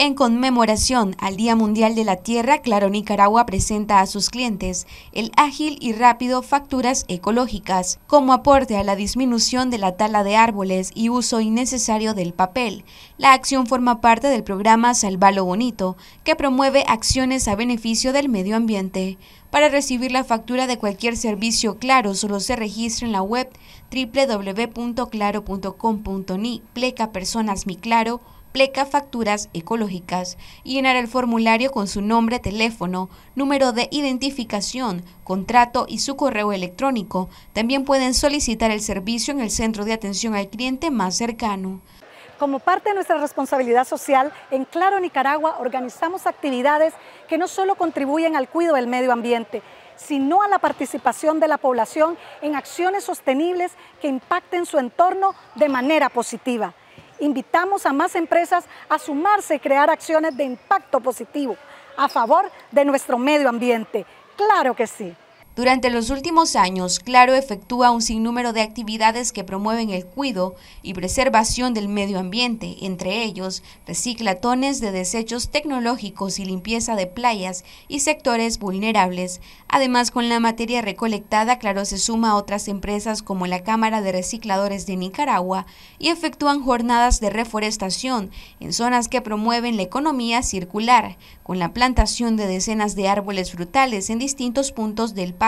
En conmemoración al Día Mundial de la Tierra, Claro Nicaragua presenta a sus clientes el ágil y rápido facturas ecológicas como aporte a la disminución de la tala de árboles y uso innecesario del papel. La acción forma parte del programa lo Bonito, que promueve acciones a beneficio del medio ambiente. Para recibir la factura de cualquier servicio Claro, solo se registra en la web www.claro.com.ni, pleca Personas Mi Claro, pleca facturas ecológicas y llenar el formulario con su nombre, teléfono, número de identificación, contrato y su correo electrónico. También pueden solicitar el servicio en el centro de atención al cliente más cercano. Como parte de nuestra responsabilidad social, en Claro Nicaragua organizamos actividades que no solo contribuyen al cuidado del medio ambiente, sino a la participación de la población en acciones sostenibles que impacten su entorno de manera positiva. Invitamos a más empresas a sumarse y crear acciones de impacto positivo a favor de nuestro medio ambiente. Claro que sí. Durante los últimos años, Claro efectúa un sinnúmero de actividades que promueven el cuidado y preservación del medio ambiente, entre ellos reciclatones de desechos tecnológicos y limpieza de playas y sectores vulnerables. Además, con la materia recolectada, Claro se suma a otras empresas como la Cámara de Recicladores de Nicaragua y efectúan jornadas de reforestación en zonas que promueven la economía circular, con la plantación de decenas de árboles frutales en distintos puntos del país